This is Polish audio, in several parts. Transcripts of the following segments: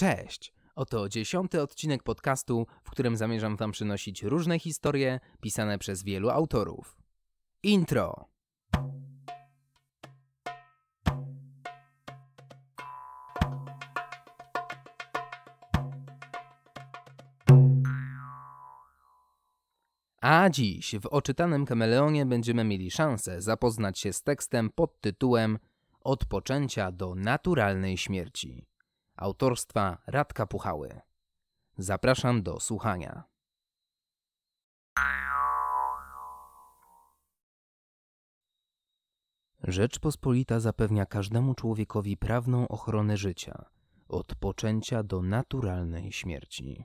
Cześć! Oto dziesiąty odcinek podcastu, w którym zamierzam Wam przynosić różne historie pisane przez wielu autorów. Intro! A dziś w oczytanym kameleonie będziemy mieli szansę zapoznać się z tekstem pod tytułem Od poczęcia do naturalnej śmierci autorstwa Radka Puchały. Zapraszam do słuchania. Rzeczpospolita zapewnia każdemu człowiekowi prawną ochronę życia, od poczęcia do naturalnej śmierci.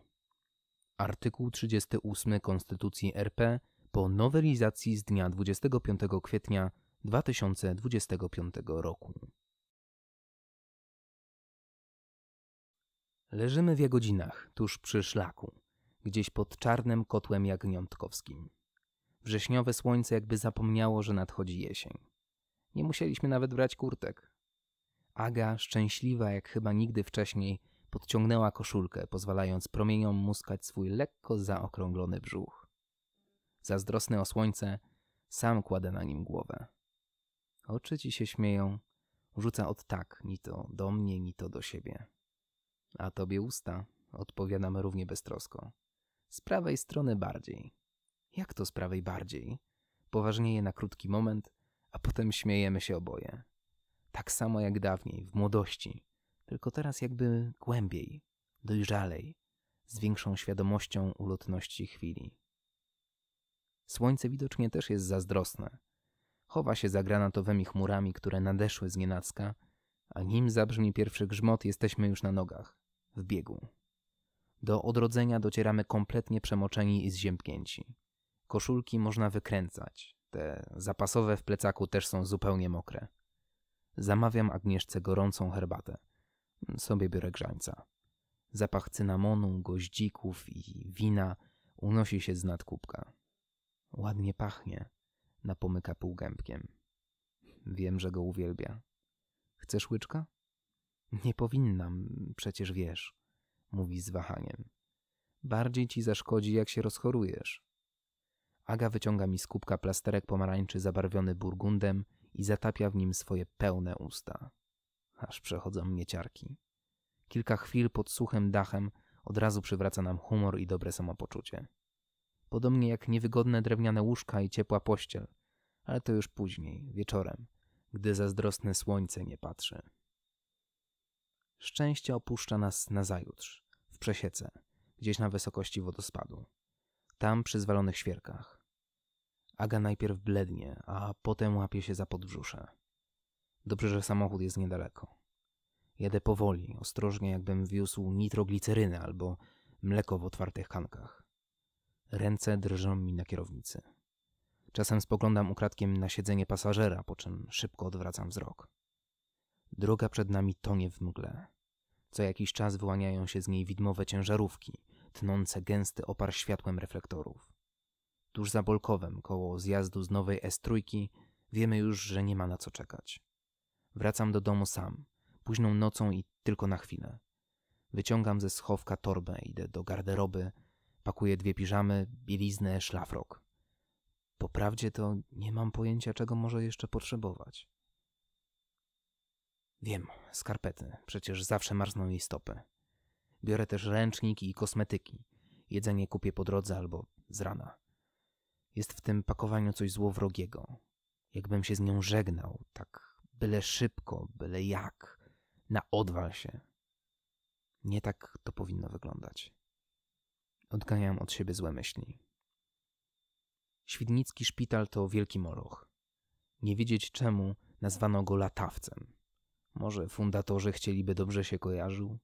Artykuł 38 Konstytucji RP po nowelizacji z dnia 25 kwietnia 2025 roku. Leżymy w Jagodzinach, tuż przy szlaku, gdzieś pod czarnym kotłem jagniątkowskim. Wrześniowe słońce jakby zapomniało, że nadchodzi jesień. Nie musieliśmy nawet brać kurtek. Aga, szczęśliwa jak chyba nigdy wcześniej, podciągnęła koszulkę, pozwalając promieniom muskać swój lekko zaokrąglony brzuch. Zazdrosny o słońce, sam kładę na nim głowę. Oczy ci się śmieją, rzuca od tak, ni to do mnie, ni to do siebie. A tobie usta, odpowiadam równie beztrosko. Z prawej strony bardziej. Jak to z prawej bardziej? Poważnieje na krótki moment, a potem śmiejemy się oboje. Tak samo jak dawniej, w młodości, tylko teraz jakby głębiej, dojrzalej, z większą świadomością ulotności chwili. Słońce widocznie też jest zazdrosne. Chowa się za granatowymi chmurami, które nadeszły z nienacka, a nim zabrzmi pierwszy grzmot, jesteśmy już na nogach w biegu. Do odrodzenia docieramy kompletnie przemoczeni i zziębnięci. Koszulki można wykręcać, te zapasowe w plecaku też są zupełnie mokre. Zamawiam Agnieszce gorącą herbatę. Sobie biorę grzańca. Zapach cynamonu, goździków i wina unosi się z nad kubka. Ładnie pachnie, napomyka półgębkiem. Wiem, że go uwielbia. Chcesz łyczka? Nie powinnam, przecież wiesz, mówi z wahaniem. Bardziej ci zaszkodzi, jak się rozchorujesz. Aga wyciąga mi z kubka plasterek pomarańczy zabarwiony burgundem i zatapia w nim swoje pełne usta. Aż przechodzą mnie ciarki. Kilka chwil pod suchym dachem od razu przywraca nam humor i dobre samopoczucie. Podobnie jak niewygodne drewniane łóżka i ciepła pościel, ale to już później, wieczorem, gdy zazdrosne słońce nie patrzy. Szczęście opuszcza nas nazajutrz, w przesiece, gdzieś na wysokości wodospadu. Tam przy zwalonych świerkach. Aga najpierw blednie, a potem łapie się za podbrzusze. Dobrze, że samochód jest niedaleko. Jadę powoli, ostrożnie, jakbym wiózł nitrogliceryny albo mleko w otwartych kankach. Ręce drżą mi na kierownicy. Czasem spoglądam ukradkiem na siedzenie pasażera, po czym szybko odwracam wzrok. Droga przed nami tonie w mgle. Co jakiś czas wyłaniają się z niej widmowe ciężarówki, tnące gęsty opar światłem reflektorów. Tuż za Bolkowem, koło zjazdu z nowej s wiemy już, że nie ma na co czekać. Wracam do domu sam, późną nocą i tylko na chwilę. Wyciągam ze schowka torbę, idę do garderoby, pakuję dwie piżamy, bieliznę, szlafrok. Po prawdzie to nie mam pojęcia, czego może jeszcze potrzebować. Wiem, skarpety, przecież zawsze marzną jej stopy. Biorę też ręczniki i kosmetyki. Jedzenie kupię po drodze albo z rana. Jest w tym pakowaniu coś złowrogiego. Jakbym się z nią żegnał, tak byle szybko, byle jak, na odwal się. Nie tak to powinno wyglądać. Odganiam od siebie złe myśli. Świdnicki szpital to wielki moloch. Nie wiedzieć czemu nazwano go latawcem. Może fundatorzy chcieliby dobrze się kojarzył?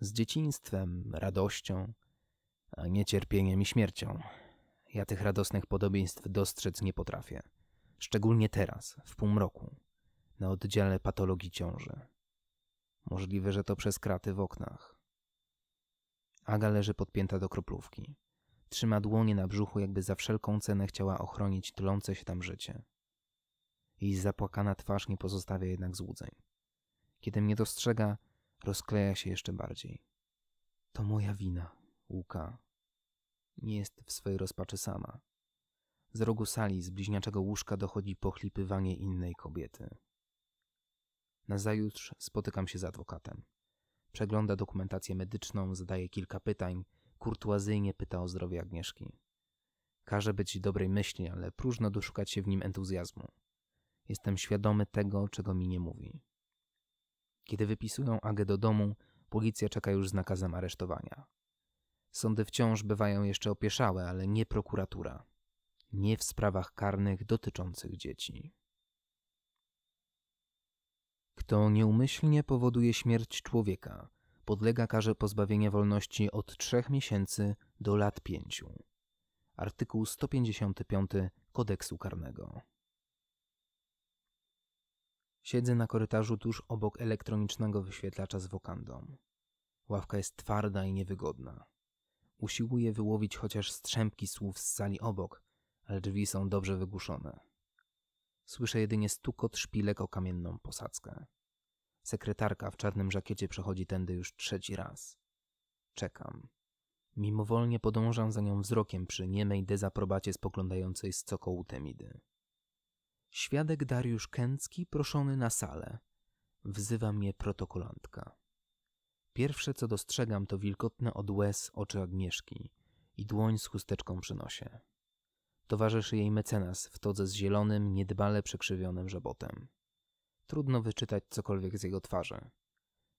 Z dzieciństwem, radością, a nie cierpieniem i śmiercią. Ja tych radosnych podobieństw dostrzec nie potrafię. Szczególnie teraz, w półmroku, na oddziale patologii ciąży. Możliwe, że to przez kraty w oknach. Aga leży podpięta do kroplówki. Trzyma dłonie na brzuchu, jakby za wszelką cenę chciała ochronić tlące się tam życie. Jej zapłakana twarz nie pozostawia jednak złudzeń. Kiedy mnie dostrzega, rozkleja się jeszcze bardziej. To moja wina, Łuka. Nie jest w swojej rozpaczy sama. Z rogu sali, z bliźniaczego łóżka dochodzi pochlipywanie innej kobiety. Nazajutrz spotykam się z adwokatem. Przegląda dokumentację medyczną, zadaje kilka pytań, kurtuazyjnie pyta o zdrowie Agnieszki. Każe być dobrej myśli, ale próżno doszukać się w nim entuzjazmu. Jestem świadomy tego, czego mi nie mówi. Kiedy wypisują Agę do domu, policja czeka już z nakazem aresztowania. Sądy wciąż bywają jeszcze opieszałe, ale nie prokuratura. Nie w sprawach karnych dotyczących dzieci. Kto nieumyślnie powoduje śmierć człowieka, podlega karze pozbawienia wolności od trzech miesięcy do lat pięciu. Artykuł 155 Kodeksu Karnego. Siedzę na korytarzu tuż obok elektronicznego wyświetlacza z wokandą. Ławka jest twarda i niewygodna. Usiłuję wyłowić chociaż strzępki słów z sali obok, ale drzwi są dobrze wygłuszone. Słyszę jedynie stukot szpilek o kamienną posadzkę. Sekretarka w czarnym żakiecie przechodzi tędy już trzeci raz. Czekam. Mimowolnie podążam za nią wzrokiem przy niemej dezaprobacie spoglądającej z cokołu temidy. Świadek Dariusz Kęcki proszony na salę. Wzywa mnie protokolantka. Pierwsze, co dostrzegam, to wilgotne od łez oczy Agnieszki i dłoń z chusteczką przy nosie. Towarzyszy jej mecenas w todze z zielonym, niedbale przekrzywionym żabotem. Trudno wyczytać cokolwiek z jego twarzy.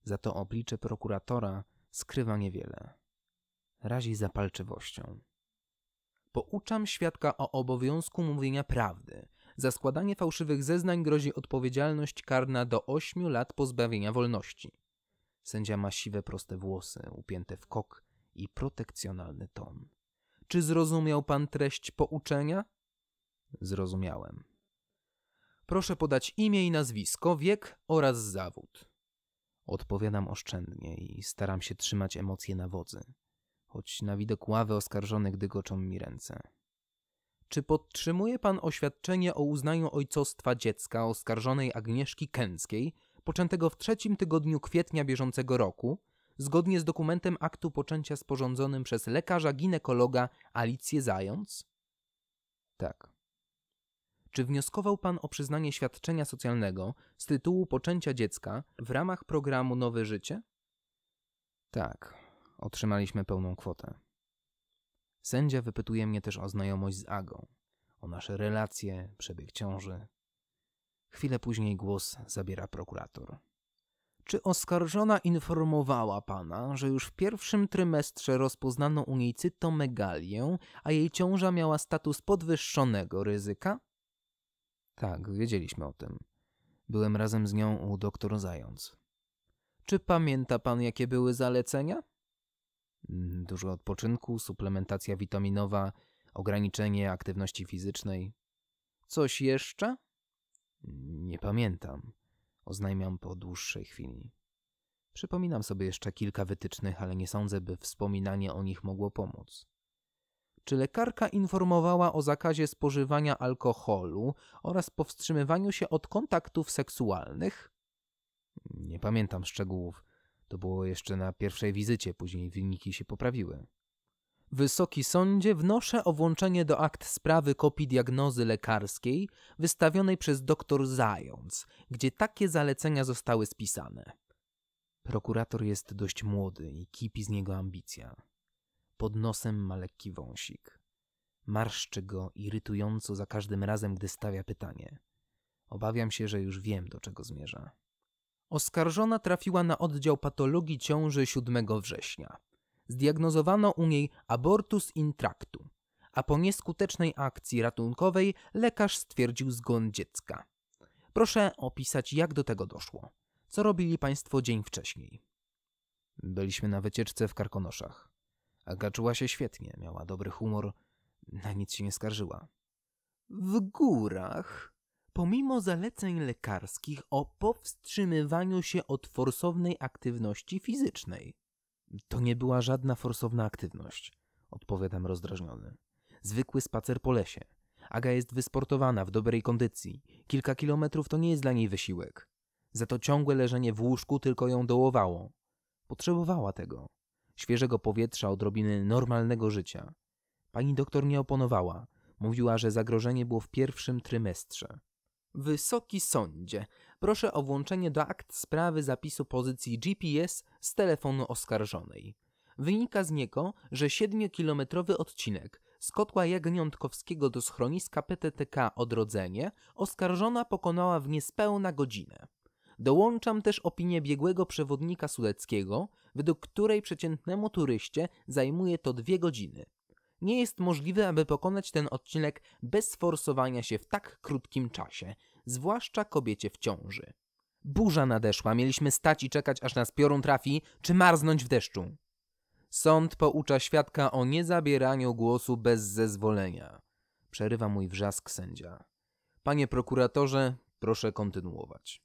Za to oblicze prokuratora skrywa niewiele. Razi zapalczywością. Pouczam świadka o obowiązku mówienia prawdy – za składanie fałszywych zeznań grozi odpowiedzialność karna do 8 lat pozbawienia wolności. Sędzia ma siwe proste włosy, upięte w kok i protekcjonalny ton. Czy zrozumiał pan treść pouczenia? Zrozumiałem. Proszę podać imię i nazwisko, wiek oraz zawód. Odpowiadam oszczędnie i staram się trzymać emocje na wodzy, choć na widok ławy oskarżonych dygoczą mi ręce. Czy podtrzymuje pan oświadczenie o uznaniu ojcostwa dziecka oskarżonej Agnieszki Kęckiej, poczętego w trzecim tygodniu kwietnia bieżącego roku, zgodnie z dokumentem aktu poczęcia sporządzonym przez lekarza ginekologa Alicję Zając? Tak. Czy wnioskował pan o przyznanie świadczenia socjalnego z tytułu poczęcia dziecka w ramach programu Nowe Życie? Tak, otrzymaliśmy pełną kwotę. Sędzia wypytuje mnie też o znajomość z Agą, o nasze relacje, przebieg ciąży. Chwilę później głos zabiera prokurator. Czy oskarżona informowała pana, że już w pierwszym trymestrze rozpoznano u niej cytomegalię, a jej ciąża miała status podwyższonego ryzyka? Tak, wiedzieliśmy o tym. Byłem razem z nią u doktor Zając. Czy pamięta pan, jakie były zalecenia? Mm, dużo odpoczynku, suplementacja witaminowa, ograniczenie aktywności fizycznej. Coś jeszcze? Nie pamiętam, oznajmiam po dłuższej chwili. Przypominam sobie jeszcze kilka wytycznych, ale nie sądzę, by wspominanie o nich mogło pomóc. Czy lekarka informowała o zakazie spożywania alkoholu oraz powstrzymywaniu się od kontaktów seksualnych? Nie pamiętam szczegółów. To było jeszcze na pierwszej wizycie, później wyniki się poprawiły. Wysoki sądzie wnoszę o włączenie do akt sprawy kopii diagnozy lekarskiej wystawionej przez dr Zając, gdzie takie zalecenia zostały spisane. Prokurator jest dość młody i kipi z niego ambicja. Pod nosem ma lekki wąsik. Marszczy go irytująco za każdym razem, gdy stawia pytanie. Obawiam się, że już wiem, do czego zmierza. Oskarżona trafiła na oddział patologii ciąży 7 września. Zdiagnozowano u niej abortus intractum, a po nieskutecznej akcji ratunkowej lekarz stwierdził zgon dziecka. Proszę opisać, jak do tego doszło. Co robili Państwo dzień wcześniej? Byliśmy na wycieczce w Karkonoszach. Aga czuła się świetnie, miała dobry humor, na nic się nie skarżyła. W górach? Pomimo zaleceń lekarskich o powstrzymywaniu się od forsownej aktywności fizycznej. To nie była żadna forsowna aktywność, odpowiadam rozdrażniony. Zwykły spacer po lesie. Aga jest wysportowana, w dobrej kondycji. Kilka kilometrów to nie jest dla niej wysiłek. Za to ciągłe leżenie w łóżku tylko ją dołowało. Potrzebowała tego. Świeżego powietrza, odrobiny normalnego życia. Pani doktor nie oponowała. Mówiła, że zagrożenie było w pierwszym trymestrze. Wysoki sądzie, proszę o włączenie do akt sprawy zapisu pozycji GPS z telefonu oskarżonej. Wynika z niego, że 7-kilometrowy odcinek z kotła Jagniątkowskiego do schroniska PTTK Odrodzenie oskarżona pokonała w niespełna godzinę. Dołączam też opinię biegłego przewodnika Sudeckiego, według której przeciętnemu turyście zajmuje to dwie godziny. Nie jest możliwe, aby pokonać ten odcinek bez forsowania się w tak krótkim czasie, zwłaszcza kobiecie w ciąży. Burza nadeszła, mieliśmy stać i czekać, aż nas piorun trafi, czy marznąć w deszczu. Sąd poucza świadka o niezabieraniu głosu bez zezwolenia. Przerywa mój wrzask sędzia. Panie prokuratorze, proszę kontynuować.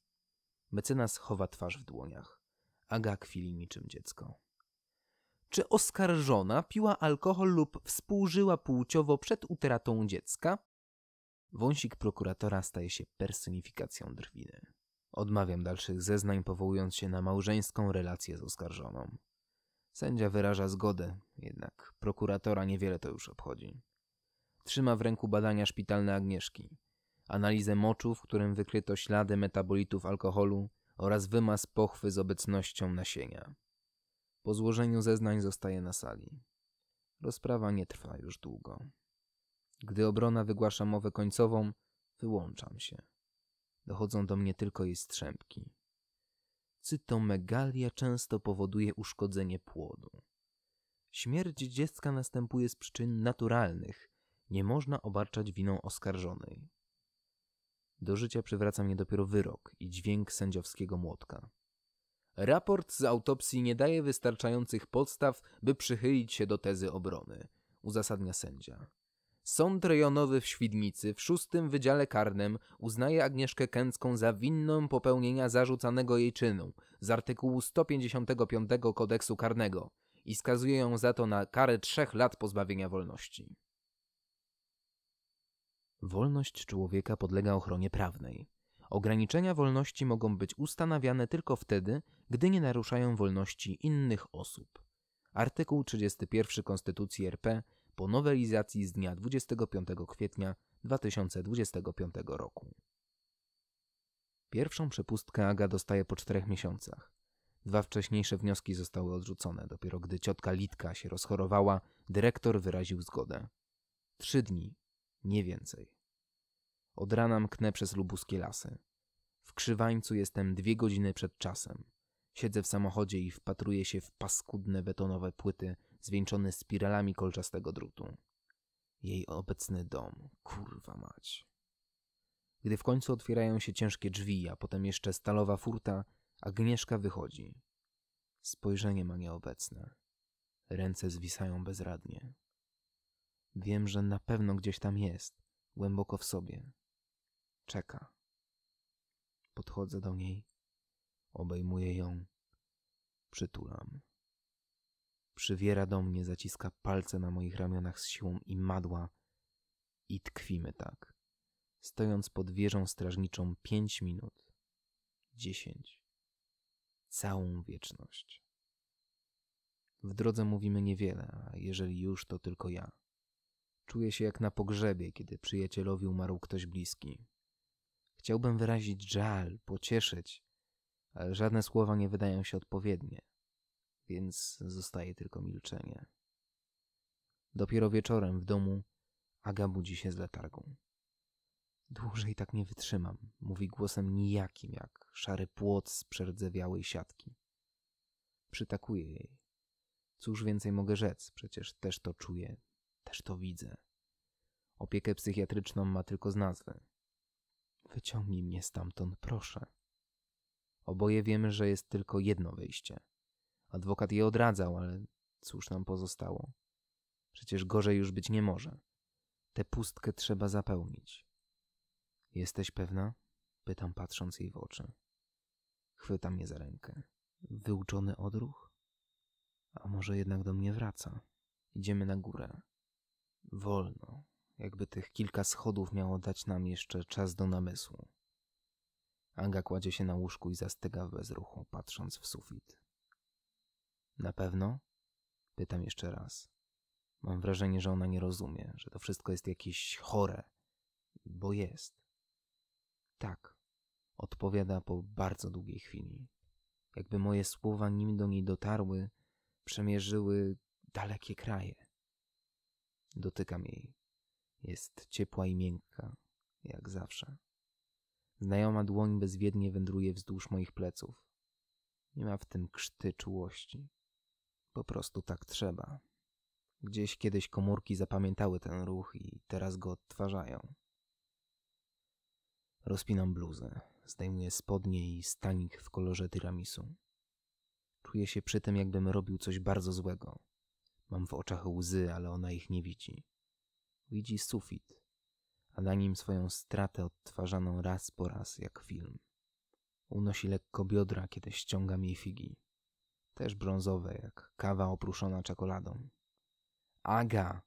Mecenas chowa twarz w dłoniach. Aga kwili niczym dziecko czy oskarżona piła alkohol lub współżyła płciowo przed utratą dziecka? Wąsik prokuratora staje się personifikacją drwiny. Odmawiam dalszych zeznań, powołując się na małżeńską relację z oskarżoną. Sędzia wyraża zgodę, jednak prokuratora niewiele to już obchodzi. Trzyma w ręku badania szpitalne Agnieszki, analizę moczu, w którym wykryto ślady metabolitów alkoholu oraz wymaz pochwy z obecnością nasienia. Po złożeniu zeznań zostaje na sali. Rozprawa nie trwa już długo. Gdy obrona wygłasza mowę końcową, wyłączam się. Dochodzą do mnie tylko jej strzępki. Cytomegalia często powoduje uszkodzenie płodu. Śmierć dziecka następuje z przyczyn naturalnych. Nie można obarczać winą oskarżonej. Do życia przywraca mnie dopiero wyrok i dźwięk sędziowskiego młotka. Raport z autopsji nie daje wystarczających podstaw, by przychylić się do tezy obrony, uzasadnia sędzia. Sąd rejonowy w Świdnicy w szóstym Wydziale Karnym uznaje Agnieszkę Kęcką za winną popełnienia zarzucanego jej czynu z artykułu 155 kodeksu karnego i skazuje ją za to na karę trzech lat pozbawienia wolności. Wolność człowieka podlega ochronie prawnej. Ograniczenia wolności mogą być ustanawiane tylko wtedy, gdy nie naruszają wolności innych osób. Artykuł 31 Konstytucji RP po nowelizacji z dnia 25 kwietnia 2025 roku. Pierwszą przepustkę Aga dostaje po czterech miesiącach. Dwa wcześniejsze wnioski zostały odrzucone. Dopiero gdy ciotka Litka się rozchorowała, dyrektor wyraził zgodę. Trzy dni, nie więcej. Od rana mknę przez lubuskie lasy. W Krzywańcu jestem dwie godziny przed czasem. Siedzę w samochodzie i wpatruję się w paskudne betonowe płyty zwieńczone spiralami kolczastego drutu. Jej obecny dom, kurwa mać. Gdy w końcu otwierają się ciężkie drzwi, a potem jeszcze stalowa furta, Agnieszka wychodzi. Spojrzenie ma nieobecne. Ręce zwisają bezradnie. Wiem, że na pewno gdzieś tam jest, głęboko w sobie czeka. Podchodzę do niej, obejmuję ją, przytulam. Przywiera do mnie, zaciska palce na moich ramionach z siłą i madła i tkwimy tak, stojąc pod wieżą strażniczą pięć minut, dziesięć, całą wieczność. W drodze mówimy niewiele, a jeżeli już, to tylko ja. Czuję się jak na pogrzebie, kiedy przyjacielowi umarł ktoś bliski. Chciałbym wyrazić żal, pocieszyć, ale żadne słowa nie wydają się odpowiednie, więc zostaje tylko milczenie. Dopiero wieczorem w domu Aga budzi się z letargą. Dłużej tak nie wytrzymam, mówi głosem nijakim, jak szary płot z przerdzewiałej siatki. Przytakuje jej. Cóż więcej mogę rzec, przecież też to czuję, też to widzę. Opiekę psychiatryczną ma tylko z nazwy. Wyciągnij mnie stamtąd, proszę. Oboje wiemy, że jest tylko jedno wyjście. Adwokat je odradzał, ale cóż nam pozostało? Przecież gorzej już być nie może. Tę pustkę trzeba zapełnić. Jesteś pewna? Pytam, patrząc jej w oczy. Chwyta mnie za rękę. Wyuczony odruch? A może jednak do mnie wraca? Idziemy na górę. Wolno, jakby tych kilka schodów miało dać nam jeszcze czas do namysłu. Anga kładzie się na łóżku i zastyga w bezruchu, patrząc w sufit. Na pewno? Pytam jeszcze raz. Mam wrażenie, że ona nie rozumie, że to wszystko jest jakieś chore, bo jest. Tak, odpowiada po bardzo długiej chwili. Jakby moje słowa, nim do niej dotarły, przemierzyły dalekie kraje. Dotykam jej, jest ciepła i miękka, jak zawsze. Znajoma dłoń bezwiednie wędruje wzdłuż moich pleców. Nie ma w tym krzty czułości. Po prostu tak trzeba. Gdzieś kiedyś komórki zapamiętały ten ruch i teraz go odtwarzają. Rozpinam bluzę, zdejmuję spodnie i stanik w kolorze tiramisu. Czuję się przy tym, jakbym robił coś bardzo złego. Mam w oczach łzy, ale ona ich nie widzi widzi sufit, a na nim swoją stratę odtwarzaną raz po raz jak film. Unosi lekko biodra, kiedy ściąga jej figi. Też brązowe, jak kawa opruszona czekoladą. Aga!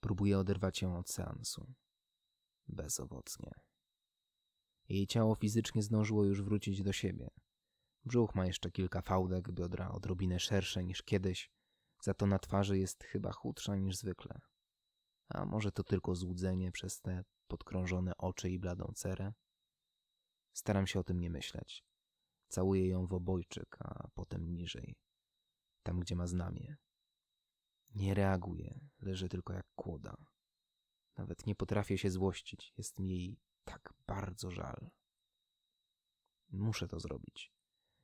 próbuje oderwać ją od seansu. Bezowocnie. Jej ciało fizycznie zdążyło już wrócić do siebie. Brzuch ma jeszcze kilka fałdek, biodra odrobinę szersze niż kiedyś, za to na twarzy jest chyba chudsza niż zwykle. A może to tylko złudzenie przez te podkrążone oczy i bladą cerę? Staram się o tym nie myśleć. Całuję ją w obojczyk, a potem niżej. Tam, gdzie ma znamie. Nie reaguje, leży tylko jak kłoda. Nawet nie potrafię się złościć, jest mi jej tak bardzo żal. Muszę to zrobić.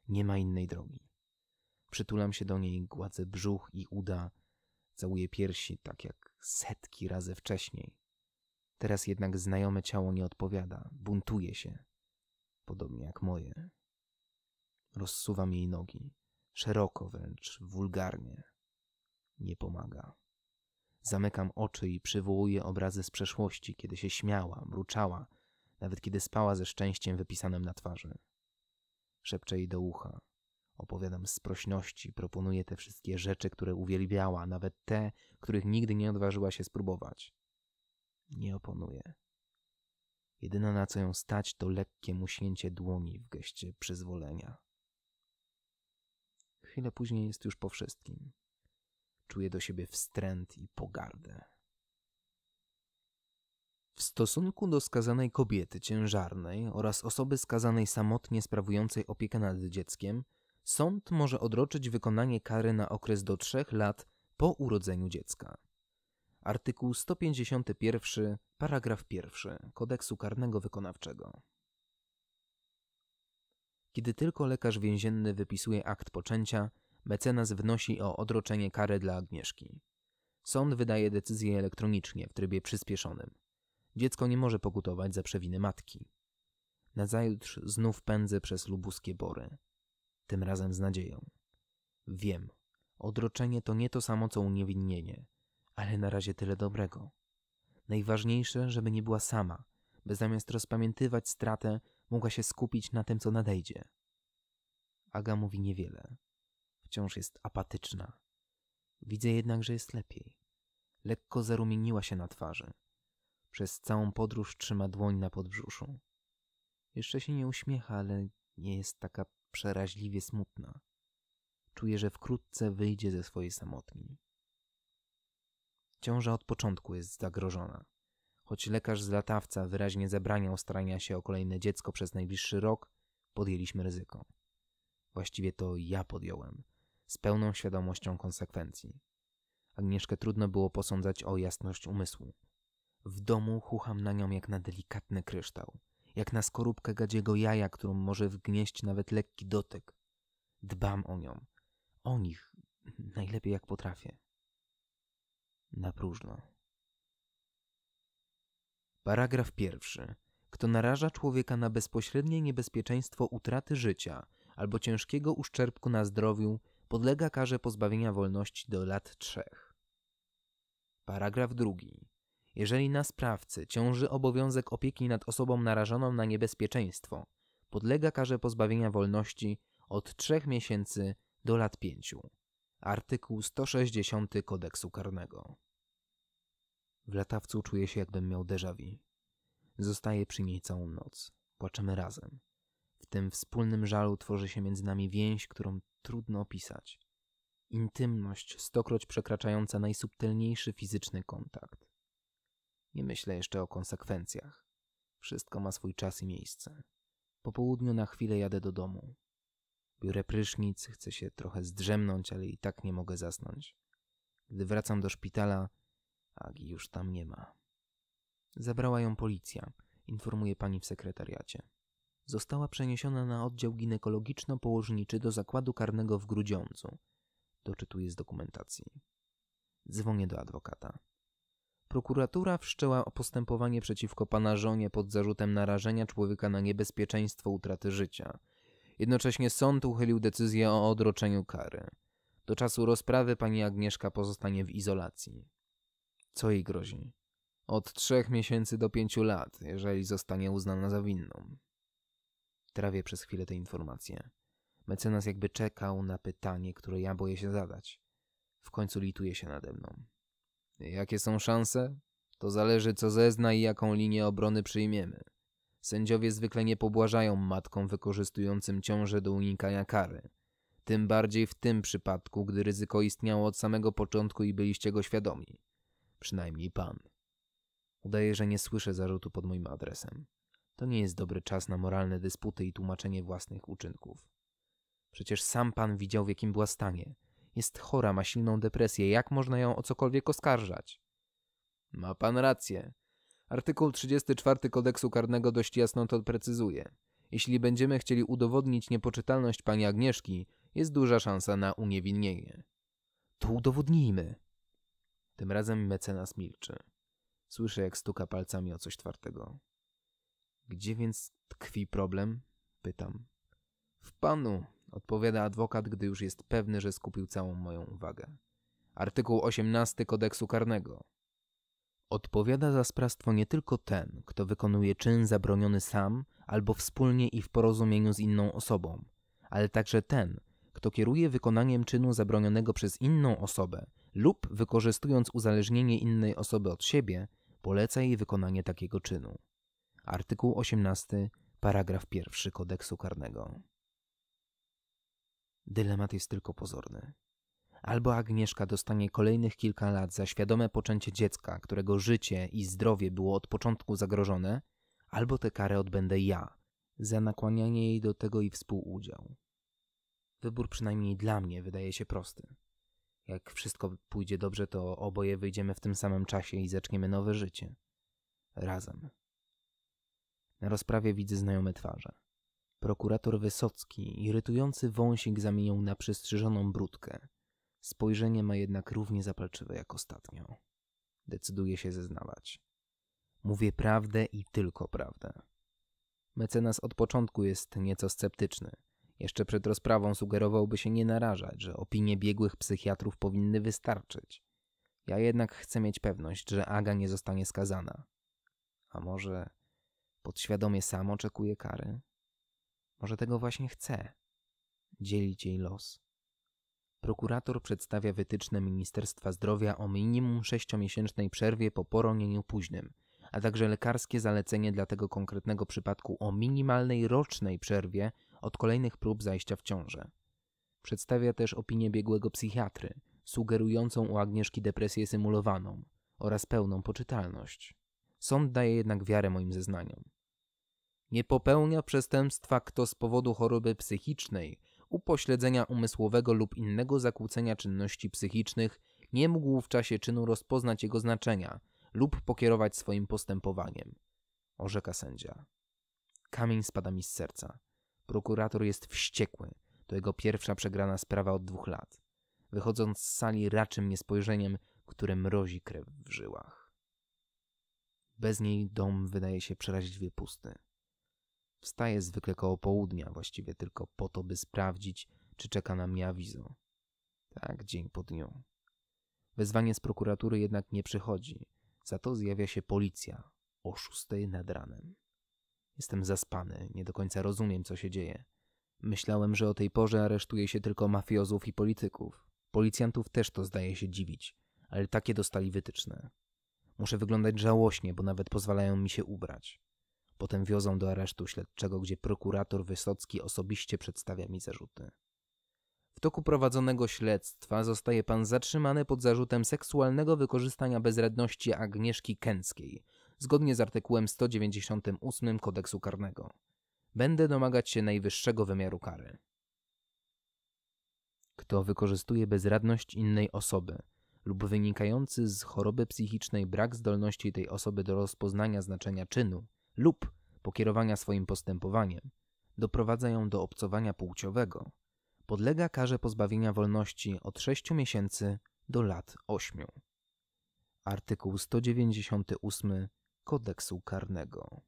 Nie ma innej drogi. Przytulam się do niej, gładzę brzuch i uda, Całuje piersi, tak jak setki razy wcześniej. Teraz jednak znajome ciało nie odpowiada, buntuje się, podobnie jak moje. Rozsuwam jej nogi, szeroko wręcz, wulgarnie. Nie pomaga. Zamykam oczy i przywołuję obrazy z przeszłości, kiedy się śmiała, mruczała, nawet kiedy spała ze szczęściem wypisanym na twarzy. Szepczę jej do ucha. Opowiadam z prośności, proponuję te wszystkie rzeczy, które uwielbiała, nawet te, których nigdy nie odważyła się spróbować. Nie oponuje. Jedyne na co ją stać to lekkie muśnięcie dłoni w geście przyzwolenia. Chwilę później jest już po wszystkim. Czuję do siebie wstręt i pogardę. W stosunku do skazanej kobiety ciężarnej oraz osoby skazanej samotnie sprawującej opiekę nad dzieckiem, sąd może odroczyć wykonanie kary na okres do 3 lat po urodzeniu dziecka. Artykuł 151, paragraf 1 Kodeksu Karnego Wykonawczego. Kiedy tylko lekarz więzienny wypisuje akt poczęcia, mecenas wnosi o odroczenie kary dla Agnieszki. Sąd wydaje decyzję elektronicznie w trybie przyspieszonym. Dziecko nie może pokutować za przewiny matki. Nazajutrz znów pędzę przez lubuskie bory tym razem z nadzieją. Wiem, odroczenie to nie to samo co uniewinnienie, ale na razie tyle dobrego. Najważniejsze, żeby nie była sama, by zamiast rozpamiętywać stratę, mogła się skupić na tym, co nadejdzie. Aga mówi niewiele. Wciąż jest apatyczna. Widzę jednak, że jest lepiej. Lekko zarumieniła się na twarzy. Przez całą podróż trzyma dłoń na podbrzuszu. Jeszcze się nie uśmiecha, ale nie jest taka przeraźliwie smutna. Czuję, że wkrótce wyjdzie ze swojej samotni. Ciąża od początku jest zagrożona. Choć lekarz z latawca wyraźnie zabraniał starania się o kolejne dziecko przez najbliższy rok, podjęliśmy ryzyko. Właściwie to ja podjąłem, z pełną świadomością konsekwencji. Agnieszkę trudno było posądzać o jasność umysłu. W domu chucham na nią jak na delikatny kryształ jak na skorupkę gadziego jaja, którą może wgnieść nawet lekki dotyk. Dbam o nią, o nich, najlepiej jak potrafię. Na próżno. Paragraf pierwszy. Kto naraża człowieka na bezpośrednie niebezpieczeństwo utraty życia albo ciężkiego uszczerbku na zdrowiu, podlega karze pozbawienia wolności do lat trzech. Paragraf drugi. Jeżeli na sprawcy ciąży obowiązek opieki nad osobą narażoną na niebezpieczeństwo, podlega karze pozbawienia wolności od 3 miesięcy do lat 5. Artykuł 160 kodeksu karnego. W latawcu czuję się, jakbym miał déjà vu. Zostaję przy niej całą noc. Płaczemy razem. W tym wspólnym żalu tworzy się między nami więź, którą trudno opisać. Intymność, stokroć przekraczająca najsubtelniejszy fizyczny kontakt. Nie myślę jeszcze o konsekwencjach. Wszystko ma swój czas i miejsce. Po południu na chwilę jadę do domu. Biorę prysznic, chcę się trochę zdrzemnąć, ale i tak nie mogę zasnąć. Gdy wracam do szpitala, Agi już tam nie ma. Zabrała ją policja, informuje pani w sekretariacie. Została przeniesiona na oddział ginekologiczno-położniczy do zakładu karnego w Grudziądzu. Doczytuję z dokumentacji. Dzwonię do adwokata. Prokuratura wszczęła postępowanie przeciwko pana żonie pod zarzutem narażenia człowieka na niebezpieczeństwo utraty życia. Jednocześnie sąd uchylił decyzję o odroczeniu kary. Do czasu rozprawy pani Agnieszka pozostanie w izolacji. Co jej grozi? Od trzech miesięcy do pięciu lat, jeżeli zostanie uznana za winną. Trawię przez chwilę te informacje. Mecenas jakby czekał na pytanie, które ja boję się zadać. W końcu lituje się nade mną. Jakie są szanse? To zależy, co zezna i jaką linię obrony przyjmiemy. Sędziowie zwykle nie pobłażają matkom wykorzystującym ciążę do unikania kary. Tym bardziej w tym przypadku, gdy ryzyko istniało od samego początku i byliście go świadomi. Przynajmniej pan. Udaję, że nie słyszę zarzutu pod moim adresem. To nie jest dobry czas na moralne dysputy i tłumaczenie własnych uczynków. Przecież sam pan widział, w jakim była stanie. Jest chora, ma silną depresję. Jak można ją o cokolwiek oskarżać? Ma pan rację. Artykuł 34 kodeksu karnego dość jasno to precyzuje. Jeśli będziemy chcieli udowodnić niepoczytalność pani Agnieszki, jest duża szansa na uniewinnienie. To udowodnijmy. Tym razem mecenas milczy. Słyszę, jak stuka palcami o coś twardego. Gdzie więc tkwi problem? Pytam. W panu, odpowiada adwokat, gdy już jest pewny, że skupił całą moją uwagę. Artykuł 18 kodeksu karnego. Odpowiada za sprawstwo nie tylko ten, kto wykonuje czyn zabroniony sam albo wspólnie i w porozumieniu z inną osobą, ale także ten, kto kieruje wykonaniem czynu zabronionego przez inną osobę lub wykorzystując uzależnienie innej osoby od siebie, poleca jej wykonanie takiego czynu. Artykuł 18, paragraf 1 kodeksu karnego. Dylemat jest tylko pozorny. Albo Agnieszka dostanie kolejnych kilka lat za świadome poczęcie dziecka, którego życie i zdrowie było od początku zagrożone, albo tę karę odbędę ja, za nakłanianie jej do tego i współudział. Wybór przynajmniej dla mnie wydaje się prosty. Jak wszystko pójdzie dobrze, to oboje wyjdziemy w tym samym czasie i zaczniemy nowe życie. Razem. Na rozprawie widzę znajome twarze. Prokurator Wysocki irytujący wąsik zamienił na przystrzyżoną brudkę. Spojrzenie ma jednak równie zapalczywe jak ostatnio. Decyduje się zeznawać. Mówię prawdę i tylko prawdę. Mecenas od początku jest nieco sceptyczny. Jeszcze przed rozprawą sugerowałby się nie narażać, że opinie biegłych psychiatrów powinny wystarczyć. Ja jednak chcę mieć pewność, że Aga nie zostanie skazana. A może podświadomie sam oczekuje kary? Może tego właśnie chce. Dzielić jej los. Prokurator przedstawia wytyczne Ministerstwa Zdrowia o minimum sześciomiesięcznej przerwie po poronieniu późnym, a także lekarskie zalecenie dla tego konkretnego przypadku o minimalnej rocznej przerwie od kolejnych prób zajścia w ciążę. Przedstawia też opinię biegłego psychiatry, sugerującą u Agnieszki depresję symulowaną oraz pełną poczytalność. Sąd daje jednak wiarę moim zeznaniom. Nie popełnia przestępstwa kto z powodu choroby psychicznej, upośledzenia umysłowego lub innego zakłócenia czynności psychicznych nie mógł w czasie czynu rozpoznać jego znaczenia lub pokierować swoim postępowaniem. Orzeka sędzia. Kamień spada mi z serca. Prokurator jest wściekły. To jego pierwsza przegrana sprawa od dwóch lat. Wychodząc z sali raczy mnie spojrzeniem, które mrozi krew w żyłach. Bez niej dom wydaje się przeraźliwie pusty. Wstaje zwykle koło południa, właściwie tylko po to, by sprawdzić, czy czeka na mnie awizo. Tak, dzień po dniu. Wezwanie z prokuratury jednak nie przychodzi. Za to zjawia się policja o szóstej nad ranem. Jestem zaspany, nie do końca rozumiem, co się dzieje. Myślałem, że o tej porze aresztuje się tylko mafiozów i polityków. Policjantów też to zdaje się dziwić, ale takie dostali wytyczne. Muszę wyglądać żałośnie, bo nawet pozwalają mi się ubrać. Potem wiozą do aresztu śledczego, gdzie prokurator Wysocki osobiście przedstawia mi zarzuty. W toku prowadzonego śledztwa zostaje pan zatrzymany pod zarzutem seksualnego wykorzystania bezradności Agnieszki Kęckiej, zgodnie z artykułem 198 kodeksu karnego. Będę domagać się najwyższego wymiaru kary. Kto wykorzystuje bezradność innej osoby lub wynikający z choroby psychicznej brak zdolności tej osoby do rozpoznania znaczenia czynu, lub pokierowania swoim postępowaniem doprowadza ją do obcowania płciowego, podlega karze pozbawienia wolności od 6 miesięcy do lat 8. Artykuł 198 Kodeksu Karnego.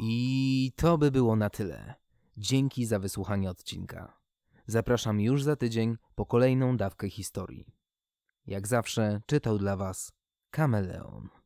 I to by było na tyle. Dzięki za wysłuchanie odcinka. Zapraszam już za tydzień po kolejną dawkę historii. Jak zawsze czytał dla Was Kameleon.